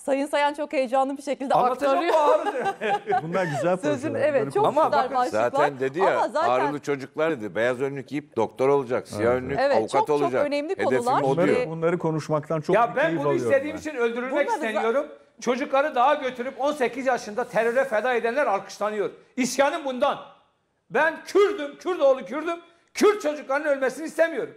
Sayın Sayan çok heyecanlı bir şekilde aktarıyor. Bunlar güzel Sözüm evet çok Ama güzel bakın, Zaten dedi ya Ama zaten ağrılı çocuklar dedi. Beyaz önlük giyip doktor olacak, siyah önlük evet, avukat çok, olacak. Çok önemli Hedefim konular. o diyor. Bunları, konuşmaktan çok ya ben bunu istediğim ben. için öldürülmek istemiyorum. isteniyorum. Çocukları daha götürüp 18 yaşında teröre feda edenler alkışlanıyor. İsyanım bundan. Ben Kürdüm, Kürdoğlu Kürdüm. Kürt çocukların ölmesini istemiyorum.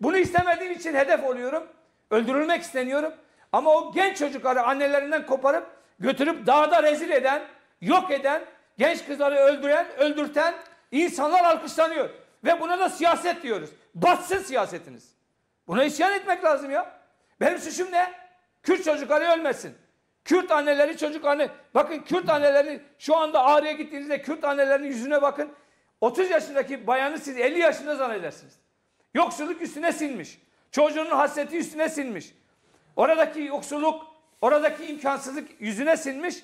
Bunu istemediğim için hedef oluyorum. Öldürülmek isteniyorum. Ama o genç çocukları annelerinden koparıp götürüp dağda rezil eden, yok eden, genç kızları öldüren, öldürten insanlar alkışlanıyor. Ve buna da siyaset diyoruz. Batsın siyasetiniz. Buna isyan etmek lazım ya. Benim suçum ne? Kürt çocukları ölmesin. Kürt anneleri çocuk anne. Bakın Kürt anneleri şu anda Ağrı'ya gittiğinizde Kürt annelerin yüzüne bakın. 30 yaşındaki bayanı siz 50 yaşında zannedersiniz. Yoksulluk üstüne sinmiş. Çocuğunun hasreti üstüne sinmiş. Oradaki yoksulluk, oradaki imkansızlık yüzüne sinmiş.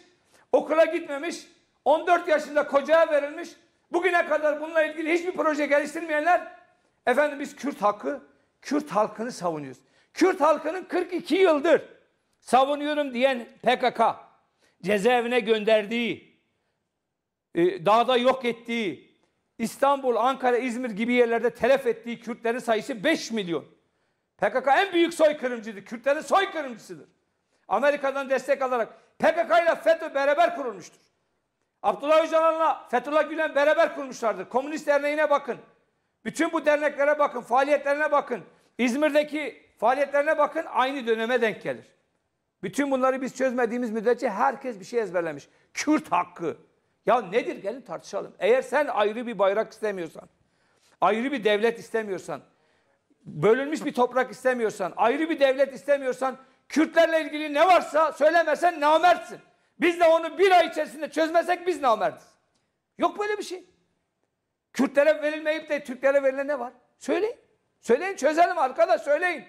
Okula gitmemiş. 14 yaşında kocaya verilmiş. Bugüne kadar bununla ilgili hiçbir proje geliştirmeyenler efendim biz Kürt hakkı, Kürt halkını savunuyoruz. Kürt halkının 42 yıldır savunuyorum diyen PKK cezaevine gönderdiği, e, dağda yok ettiği, İstanbul, Ankara, İzmir gibi yerlerde telef ettiği Kürtlerin sayısı 5 milyon. PKK en büyük soykırımcıdır. Kürtlerin soykırımcısıdır. Amerika'dan destek alarak PKK ile FETÖ beraber kurulmuştur. Abdullah Öcalan'la Fethullah Gülen beraber kurmuşlardır. Komünist derneğine bakın. Bütün bu derneklere bakın, faaliyetlerine bakın. İzmir'deki faaliyetlerine bakın aynı döneme denk gelir. Bütün bunları biz çözmediğimiz müddetçe herkes bir şey ezberlemiş. Kürt hakkı. Ya nedir gelin tartışalım. Eğer sen ayrı bir bayrak istemiyorsan, ayrı bir devlet istemiyorsan, bölünmüş bir toprak istemiyorsan, ayrı bir devlet istemiyorsan, Kürtlerle ilgili ne varsa söylemesen namertsin. Biz de onu bir ay içerisinde çözmesek biz namertiz. Yok böyle bir şey. Kürtlere verilmeyip de Türklere verilen ne var? Söyleyin. Söyleyin çözelim arkadaş söyleyin.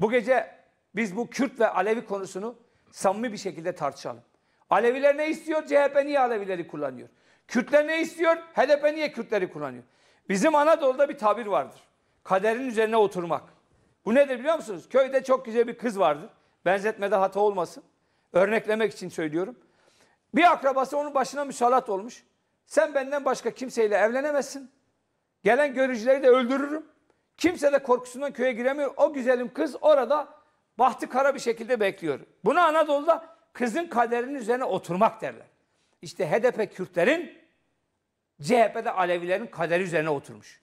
Bu gece biz bu Kürt ve Alevi konusunu samimi bir şekilde tartışalım. Aleviler ne istiyor? CHP niye Alevileri kullanıyor? Kürtler ne istiyor? HDP niye Kürtleri kullanıyor? Bizim Anadolu'da bir tabir vardır kaderin üzerine oturmak. Bu nedir biliyor musunuz? Köyde çok güzel bir kız vardır. Benzetmede hata olmasın. Örneklemek için söylüyorum. Bir akrabası onun başına müsalat olmuş. Sen benden başka kimseyle evlenemezsin. Gelen görücüleri de öldürürüm. Kimse de korkusundan köye giremiyor. O güzelim kız orada bahtı kara bir şekilde bekliyor. Buna Anadolu'da kızın kaderinin üzerine oturmak derler. İşte HDP Kürtlerin, CHP'de Alevilerin kaderi üzerine oturmuş.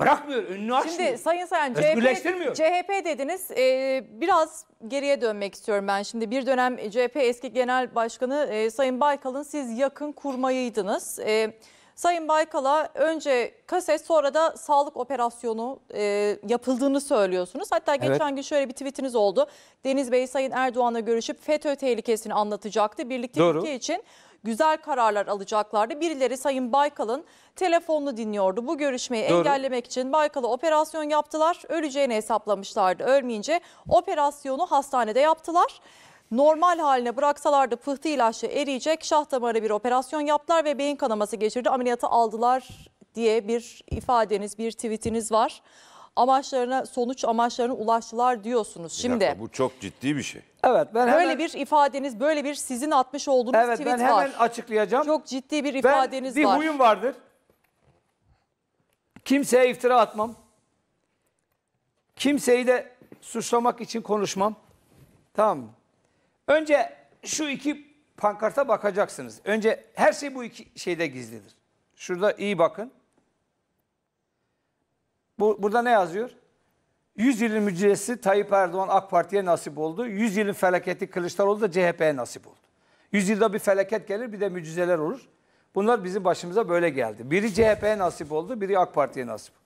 Bırakmıyor, önünü açmıyor. Şimdi Sayın Sayın CHP, CHP dediniz. Ee, biraz geriye dönmek istiyorum ben. Şimdi bir dönem CHP eski genel başkanı e, Sayın Baykal'ın siz yakın kurmayıydınız. E, Sayın Baykal'a önce kaset sonra da sağlık operasyonu e, yapıldığını söylüyorsunuz. Hatta evet. geçen gün şöyle bir tweetiniz oldu. Deniz Bey Sayın Erdoğan'la görüşüp FETÖ tehlikesini anlatacaktı. Birlikte Türkiye ülke için güzel kararlar alacaklardı. Birileri Sayın Baykal'ın telefonunu dinliyordu. Bu görüşmeyi Doğru. engellemek için Baykal'a operasyon yaptılar. Öleceğini hesaplamışlardı. Ölmeyince operasyonu hastanede yaptılar. Normal haline bıraksalardı pıhtı ilaçla eriyecek şah damarı bir operasyon yaptılar ve beyin kanaması geçirdi. Ameliyatı aldılar diye bir ifadeniz, bir tweetiniz var amaçlarına sonuç amaçlarına ulaştılar diyorsunuz. Şimdi bu çok ciddi bir şey. Evet ben hemen, böyle bir ifadeniz, böyle bir sizin atmış olduğunuz evet, tweet var. Evet ben hemen var. açıklayacağım. Çok ciddi bir ifadeniz ben, bir var. Bir huyum vardır. Kimseye iftira atmam. Kimseyi de suçlamak için konuşmam. Tamam Önce şu iki pankarta bakacaksınız. Önce her şey bu iki şeyde gizlidir. Şurada iyi bakın. Bu, burada ne yazıyor? 100 yılın müjdesi Tayyip Erdoğan AK Parti'ye nasip oldu. 100 yılın felaketi Kılıçdaroğlu da CHP'ye nasip oldu. 100 yılda bir felaket gelir bir de mücizeler olur. Bunlar bizim başımıza böyle geldi. Biri CHP'ye nasip oldu, biri AK Parti'ye nasip oldu.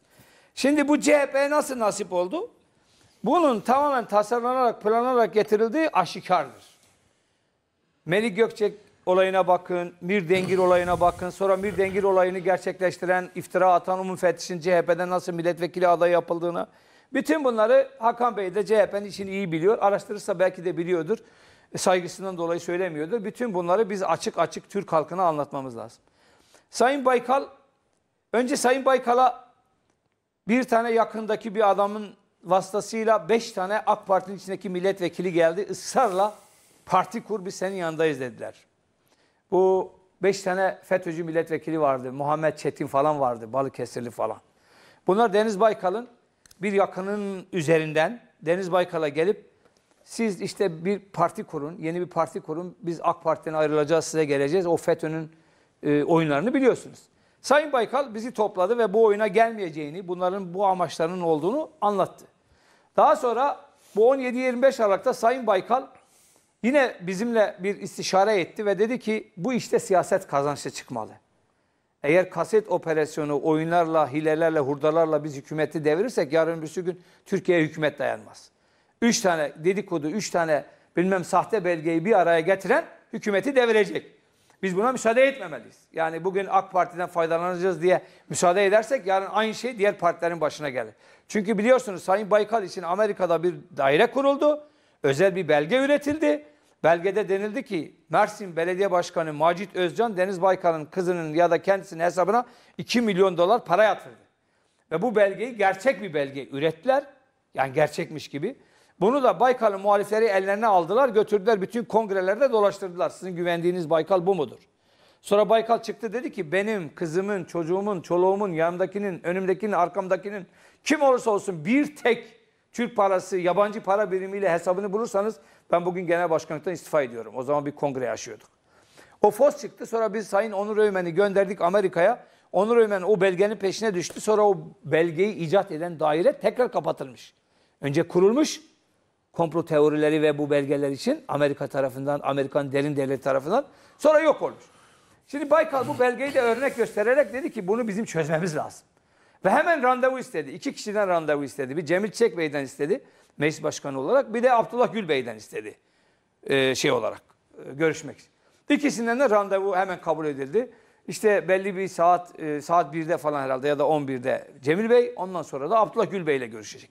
Şimdi bu CHP'ye nasıl nasip oldu? Bunun tamamen tasarlanarak, planlanarak getirildiği aşikardır. Melih Gökçek olayına bakın, Mir Dengir olayına bakın. Sonra Mir Dengir olayını gerçekleştiren, iftira atan Umum Fettiş'in CHP'den nasıl milletvekili adayı yapıldığını. Bütün bunları Hakan Bey de CHP'nin için iyi biliyor. Araştırırsa belki de biliyordur. E, saygısından dolayı söylemiyordur. Bütün bunları biz açık açık Türk halkına anlatmamız lazım. Sayın Baykal, önce Sayın Baykal'a bir tane yakındaki bir adamın vasıtasıyla beş tane AK Parti'nin içindeki milletvekili geldi. ısrarla parti kur biz senin yanındayız dediler. Bu beş tane FETÖ'cü milletvekili vardı. Muhammed Çetin falan vardı. Balıkesirli falan. Bunlar Deniz Baykal'ın bir yakının üzerinden Deniz Baykal'a gelip siz işte bir parti kurun, yeni bir parti kurun. Biz AK Parti'den ayrılacağız, size geleceğiz. O FETÖ'nün e, oyunlarını biliyorsunuz. Sayın Baykal bizi topladı ve bu oyuna gelmeyeceğini, bunların bu amaçlarının olduğunu anlattı. Daha sonra bu 17-25 Aralık'ta Sayın Baykal Yine bizimle bir istişare etti ve dedi ki bu işte siyaset kazançlı çıkmalı. Eğer kaset operasyonu oyunlarla, hilelerle, hurdalarla biz hükümeti devirirsek yarın bir gün Türkiye'ye hükümet dayanmaz. Üç tane dedikodu, üç tane bilmem sahte belgeyi bir araya getiren hükümeti devirecek. Biz buna müsaade etmemeliyiz. Yani bugün AK Parti'den faydalanacağız diye müsaade edersek yarın aynı şey diğer partilerin başına gelir. Çünkü biliyorsunuz Sayın Baykal için Amerika'da bir daire kuruldu. Özel bir belge üretildi Belgede denildi ki Mersin Belediye Başkanı Macit Özcan Deniz Baykal'ın kızının ya da kendisinin hesabına 2 milyon dolar para yatırdı. Ve bu belgeyi gerçek bir belge ürettiler. Yani gerçekmiş gibi. Bunu da Baykal'ın muhalifleri ellerine aldılar, götürdüler bütün kongrelerde dolaştırdılar. Sizin güvendiğiniz Baykal bu mudur? Sonra Baykal çıktı dedi ki benim kızımın, çocuğumun, çoluğumun, yanımdakinin, önümdekinin, arkamdakinin kim olursa olsun bir tek Türk parası, yabancı para birimiyle hesabını bulursanız ben bugün genel başkanlıktan istifa ediyorum. O zaman bir kongre yaşıyorduk. O fos çıktı sonra biz Sayın Onur Öymen'i gönderdik Amerika'ya. Onur Öymen o belgenin peşine düştü. Sonra o belgeyi icat eden daire tekrar kapatılmış. Önce kurulmuş komplo teorileri ve bu belgeler için Amerika tarafından, Amerikan derin devlet tarafından sonra yok olmuş. Şimdi Baykal bu belgeyi de örnek göstererek dedi ki bunu bizim çözmemiz lazım. Ve hemen randevu istedi. İki kişiden randevu istedi. Bir Cemil Çek Bey'den istedi meclis başkanı olarak. Bir de Abdullah Gül Bey'den istedi e, şey olarak e, görüşmek İkisinden de randevu hemen kabul edildi. İşte belli bir saat e, saat 1'de falan herhalde ya da 11'de Cemil Bey ondan sonra da Abdullah Gül Bey ile görüşecek.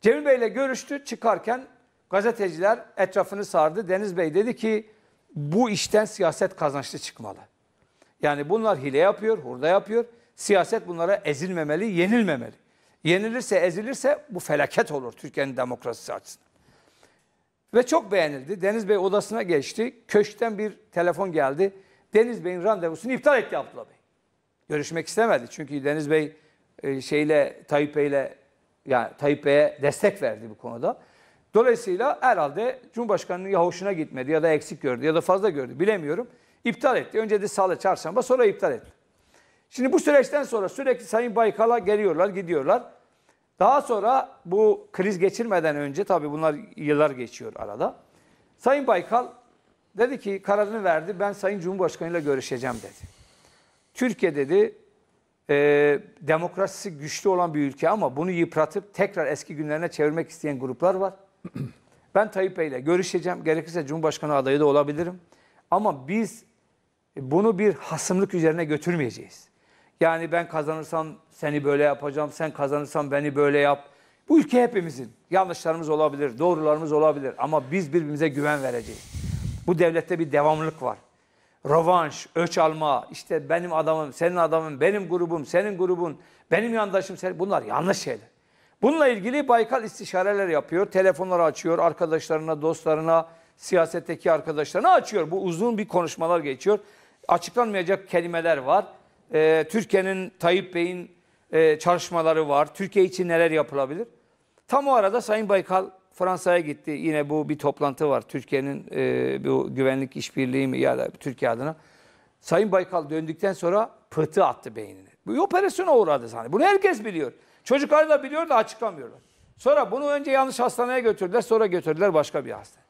Cemil Bey ile görüştü çıkarken gazeteciler etrafını sardı. Deniz Bey dedi ki bu işten siyaset kazançlı çıkmalı. Yani bunlar hile yapıyor, hurda yapıyor. Siyaset bunlara ezilmemeli, yenilmemeli yenilirse, ezilirse bu felaket olur Türkiye'nin demokrasisi açısından. Ve çok beğenildi. Deniz Bey odasına geçti. Köşkten bir telefon geldi. Deniz Bey'in randevusunu iptal etti Abdullah Bey. Görüşmek istemedi. Çünkü Deniz Bey e, şeyle Tayyip Bey'le yani Tayyip Bey'e destek verdi bu konuda. Dolayısıyla herhalde Cumhurbaşkanı'nın ya hoşuna gitmedi ya da eksik gördü ya da fazla gördü bilemiyorum. İptal etti. Önce de salı çarşamba sonra iptal etti. Şimdi bu süreçten sonra sürekli Sayın Baykal'a geliyorlar gidiyorlar. Daha sonra bu kriz geçirmeden önce tabii bunlar yıllar geçiyor arada. Sayın Baykal dedi ki kararını verdi ben Sayın Cumhurbaşkanı ile görüşeceğim dedi. Türkiye dedi e, demokrasisi güçlü olan bir ülke ama bunu yıpratıp tekrar eski günlerine çevirmek isteyen gruplar var. ben Tayyip Bey ile görüşeceğim. Gerekirse Cumhurbaşkanı adayı da olabilirim. Ama biz bunu bir hasımlık üzerine götürmeyeceğiz. Yani ben kazanırsam seni böyle yapacağım, sen kazanırsan beni böyle yap. Bu ülke hepimizin. Yanlışlarımız olabilir, doğrularımız olabilir ama biz birbirimize güven vereceğiz. Bu devlette bir devamlılık var. Rovanş, öç alma, işte benim adamım, senin adamın, benim grubum, senin grubun, benim yandaşım, senin... bunlar yanlış şeyler. Bununla ilgili Baykal istişareler yapıyor, telefonları açıyor, arkadaşlarına, dostlarına, siyasetteki arkadaşlarına açıyor. Bu uzun bir konuşmalar geçiyor. Açıklanmayacak kelimeler var e, Türkiye'nin Tayyip Bey'in e, çalışmaları var. Türkiye için neler yapılabilir? Tam o arada Sayın Baykal Fransa'ya gitti. Yine bu bir toplantı var. Türkiye'nin e, bu güvenlik işbirliği mi ya da Türkiye adına. Sayın Baykal döndükten sonra pıtı attı beynine. Bu operasyona uğradı sanırım. Bunu herkes biliyor. Çocuklar da biliyor da açıklamıyorlar. Sonra bunu önce yanlış hastaneye götürdüler. Sonra götürdüler başka bir hastane.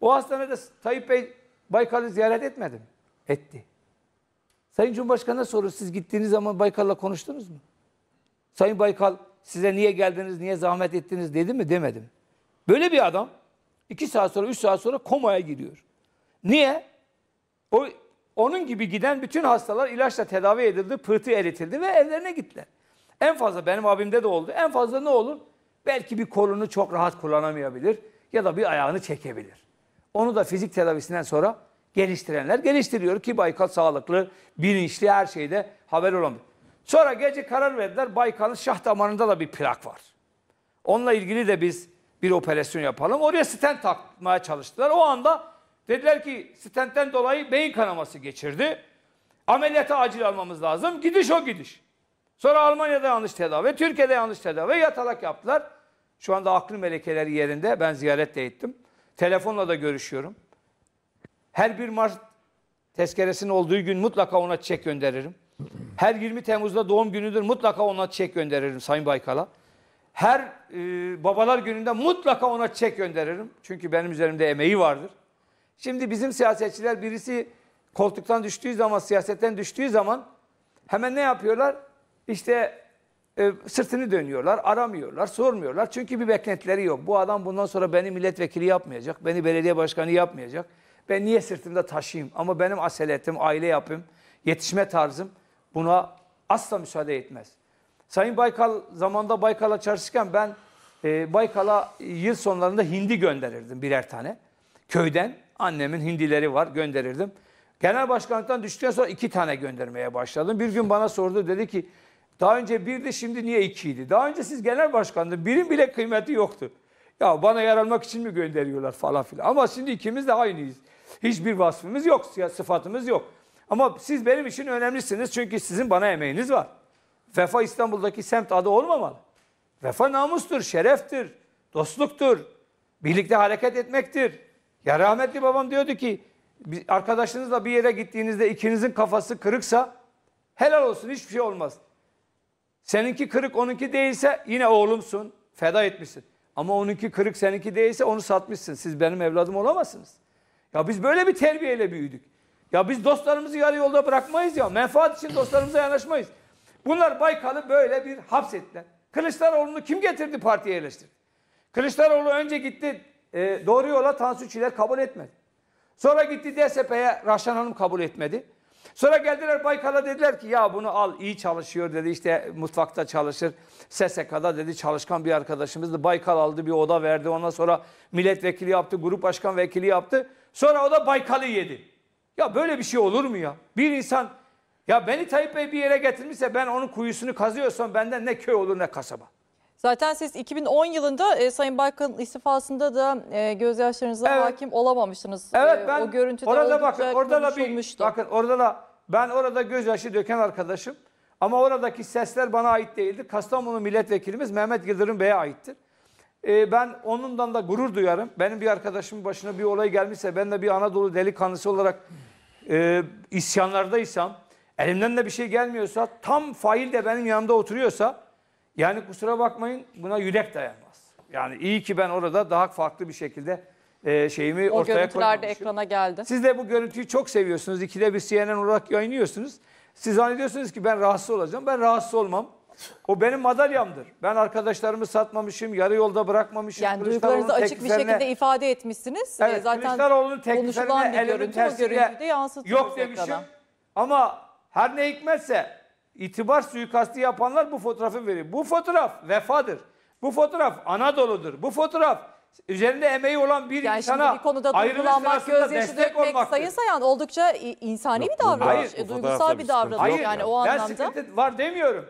O hastanede Tayyip Bey Baykal'ı ziyaret etmedi mi? Etti. Sayın Cumhurbaşkanı'na soruyor. Siz gittiğiniz zaman Baykal'la konuştunuz mu? Sayın Baykal size niye geldiniz, niye zahmet ettiniz dedi mi? Demedim. Böyle bir adam iki saat sonra, üç saat sonra komaya giriyor. Niye? O onun gibi giden bütün hastalar ilaçla tedavi edildi, pırtı eritildi ve evlerine gittiler. En fazla benim abimde de oldu. En fazla ne olur? Belki bir kolunu çok rahat kullanamayabilir ya da bir ayağını çekebilir. Onu da fizik tedavisinden sonra Geliştirenler geliştiriyor ki Baykal sağlıklı, bilinçli her şeyde haber olamıyor. Sonra gece karar verdiler Baykal'ın şah damarında da bir plak var. Onunla ilgili de biz bir operasyon yapalım. Oraya stent takmaya çalıştılar. O anda dediler ki stentten dolayı beyin kanaması geçirdi. Ameliyata acil almamız lazım. Gidiş o gidiş. Sonra Almanya'da yanlış tedavi, Türkiye'de yanlış tedavi, yatalak yaptılar. Şu anda aklı melekeleri yerinde. Ben ziyaret de ettim. Telefonla da görüşüyorum. Her 1 Mart tezkeresinin olduğu gün mutlaka ona çek gönderirim. Her 20 Temmuz'da doğum günüdür mutlaka ona çek gönderirim Sayın Baykal'a. Her e, babalar gününde mutlaka ona çek gönderirim. Çünkü benim üzerimde emeği vardır. Şimdi bizim siyasetçiler birisi koltuktan düştüğü zaman, siyasetten düştüğü zaman hemen ne yapıyorlar? İşte e, sırtını dönüyorlar, aramıyorlar, sormuyorlar. Çünkü bir beklentileri yok. Bu adam bundan sonra beni milletvekili yapmayacak, beni belediye başkanı yapmayacak. Ben niye sırtımda taşıyayım? Ama benim aseletim, aile yapım, yetişme tarzım buna asla müsaade etmez. Sayın Baykal zamanda Baykal'a çalışırken ben e, Baykal'a yıl sonlarında hindi gönderirdim birer tane. Köyden annemin hindileri var gönderirdim. Genel başkanlıktan düştükten sonra iki tane göndermeye başladım. Bir gün bana sordu dedi ki daha önce birdi şimdi niye ikiydi? Daha önce siz genel başkandı birin bile kıymeti yoktu. Ya bana yaranmak için mi gönderiyorlar falan filan. Ama şimdi ikimiz de aynıyız. Hiçbir vasfımız yok, sıfatımız yok. Ama siz benim için önemlisiniz çünkü sizin bana emeğiniz var. Vefa İstanbul'daki semt adı olmamalı. Vefa namustur, şereftir, dostluktur, birlikte hareket etmektir. Ya rahmetli babam diyordu ki arkadaşınızla bir yere gittiğinizde ikinizin kafası kırıksa helal olsun hiçbir şey olmaz. Seninki kırık onunki değilse yine oğlumsun, feda etmişsin. Ama onunki kırık seninki değilse onu satmışsın. Siz benim evladım olamazsınız. Ya biz böyle bir terbiyeyle büyüdük. Ya biz dostlarımızı yarı yolda bırakmayız ya. Menfaat için dostlarımıza yanaşmayız. Bunlar Baykal'ı böyle bir hapsettiler. Kılıçdaroğlu'nu kim getirdi partiye yerleştirdi? Kılıçdaroğlu önce gitti e, doğru yola Tansu Çiller kabul etmedi. Sonra gitti DSP'ye Raşan Hanım kabul etmedi. Sonra geldiler Baykal'a dediler ki ya bunu al iyi çalışıyor dedi işte mutfakta çalışır. SSK'da dedi çalışkan bir arkadaşımızdı. Baykal aldı bir oda verdi ondan sonra milletvekili yaptı grup başkan vekili yaptı. Sonra o da Baykal'ı yedi. Ya böyle bir şey olur mu ya? Bir insan ya beni Tayyip Bey bir yere getirmişse ben onun kuyusunu kazıyorsam benden ne köy olur ne kasaba. Zaten siz 2010 yılında e, Sayın Baykal'ın istifasında da e, gözyaşlarınıza evet. hakim olamamıştınız. Evet e, ben e, o görüntüde orada bakın orada da bir bakın orada da ben orada gözyaşı döken arkadaşım ama oradaki sesler bana ait değildir. Kastamonu milletvekilimiz Mehmet Yıldırım Bey'e aittir. E, ben onundan da gurur duyarım. Benim bir arkadaşımın başına bir olay gelmişse ben de bir Anadolu delikanlısı olarak e, isyanlardaysam, elimden de bir şey gelmiyorsa, tam fail de benim yanımda oturuyorsa yani kusura bakmayın buna yürek dayanmaz. Yani iyi ki ben orada daha farklı bir şekilde e, şeyimi o ortaya koymamışım. O ekrana geldi. Siz de bu görüntüyü çok seviyorsunuz. İkide bir CNN olarak yayınlıyorsunuz. Siz zannediyorsunuz ki ben rahatsız olacağım. Ben rahatsız olmam. O benim madalyamdır. Ben arkadaşlarımı satmamışım, yarı yolda bırakmamışım. Yani duygularınızı açık bir şekilde ifade etmişsiniz. Ee, evet, zaten Kılıçdaroğlu'nun tekliflerine elimin tersiyle yok demişim. Ama her ne hikmetse itibar suikastı yapanlar bu fotoğrafı veriyor. Bu fotoğraf vefadır. Bu fotoğraf Anadolu'dur. Bu fotoğraf üzerinde emeği olan bir yani insana bir konuda ayrılmak, gözyaşı destek olmaktır. Sayın Sayan oldukça insani Yok, bir davranış, Hayır, e, duygusal bir davranış. Hayır, yani o ben anlamda. Ben sıkıntı var demiyorum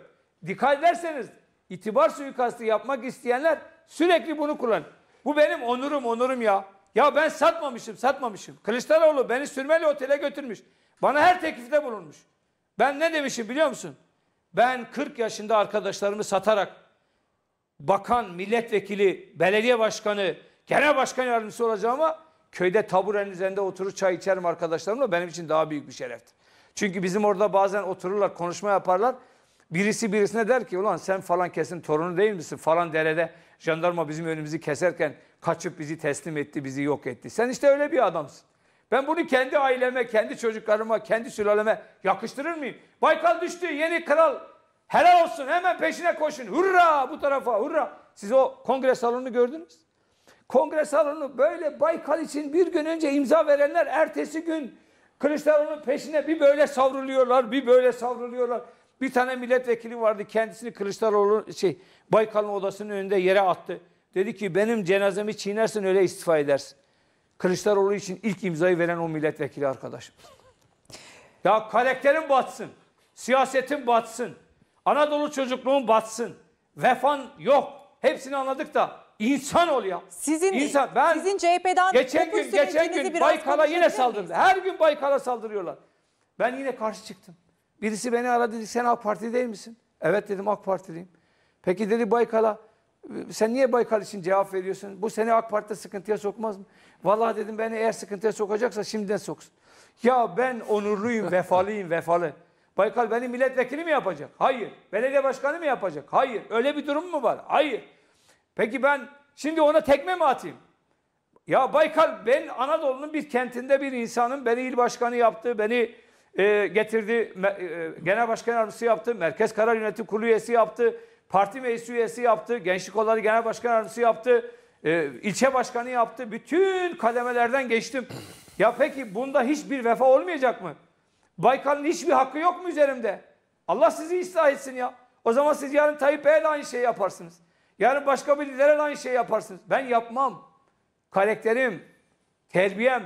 dikkat ederseniz itibar suikastı yapmak isteyenler sürekli bunu kullan. Bu benim onurum onurum ya. Ya ben satmamışım satmamışım. Kılıçdaroğlu beni sürmeli otele götürmüş. Bana her teklifte bulunmuş. Ben ne demişim biliyor musun? Ben 40 yaşında arkadaşlarımı satarak bakan, milletvekili, belediye başkanı, genel başkan yardımcısı olacağıma köyde taburenin üzerinde oturur çay içerim arkadaşlarımla benim için daha büyük bir şereftir. Çünkü bizim orada bazen otururlar, konuşma yaparlar. Birisi birisine der ki ulan sen falan kesin torunu değil misin? Falan derede jandarma bizim önümüzü keserken kaçıp bizi teslim etti, bizi yok etti. Sen işte öyle bir adamsın. Ben bunu kendi aileme, kendi çocuklarıma, kendi sülaleme yakıştırır mıyım? Baykal düştü, yeni kral. Helal olsun, hemen peşine koşun. Hurra bu tarafa, hurra. Siz o kongre salonunu gördünüz. Kongre salonu böyle Baykal için bir gün önce imza verenler ertesi gün Kılıçdaroğlu'nun peşine bir böyle savruluyorlar, bir böyle savruluyorlar. Bir tane milletvekili vardı kendisini Kılıçdaroğlu şey Baykal'ın odasının önünde yere attı. Dedi ki benim cenazemi çiğnersin öyle istifa edersin. Kılıçdaroğlu için ilk imzayı veren o milletvekili arkadaşım. Ya karakterin batsın. Siyasetin batsın. Anadolu çocukluğun batsın. Vefan yok. Hepsini anladık da insan ol ya. Sizin insan ben sizin CHP'den geçen gün geçen gün Baykal'a yine saldırdı. Her gün Baykal'a saldırıyorlar. Ben yine karşı çıktım. Birisi beni aradı dedi sen AK Parti değil misin? Evet dedim AK Partiliyim. Peki dedi Baykal'a sen niye Baykal için cevap veriyorsun? Bu seni AK Parti'de sıkıntıya sokmaz mı? Vallahi dedim beni eğer sıkıntıya sokacaksa şimdiden soksun. Ya ben onurluyum, vefalıyım, vefalı. Baykal beni milletvekili mi yapacak? Hayır. Belediye başkanı mı yapacak? Hayır. Öyle bir durum mu var? Hayır. Peki ben şimdi ona tekme mi atayım? Ya Baykal ben Anadolu'nun bir kentinde bir insanın beni il başkanı yaptı, beni e, getirdi. e, Genel Başkan Yardımcısı yaptı. Merkez Karar Yönetim Kurulu üyesi yaptı. Parti Meclisi üyesi yaptı. Gençlik Kolları Genel Başkan Yardımcısı yaptı. E, ilçe başkanı yaptı. Bütün kademelerden geçtim. Ya peki bunda hiçbir vefa olmayacak mı? Baykal'ın hiçbir hakkı yok mu üzerimde? Allah sizi ıslah etsin ya. O zaman siz yarın Tayyip Bey'le aynı şeyi yaparsınız. Yarın başka bir liderle aynı şeyi yaparsınız. Ben yapmam. Karakterim, terbiyem,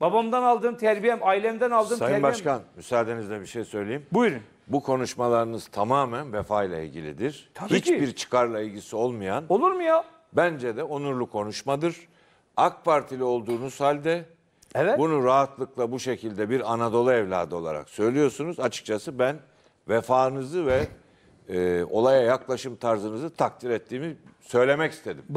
Babamdan aldığım terbiyem, ailemden aldığım Sayın terbiyem. Başkan müsaadenizle bir şey söyleyeyim. Buyurun. Bu konuşmalarınız tamamen vefa ile ilgilidir. Tabii Hiçbir ki. çıkarla ilgisi olmayan. Olur mu ya? Bence de onurlu konuşmadır. AK Partili olduğunuz halde evet. bunu rahatlıkla bu şekilde bir Anadolu evladı olarak söylüyorsunuz. Açıkçası ben vefanızı ve e, olaya yaklaşım tarzınızı takdir ettiğimi söylemek istedim. Bak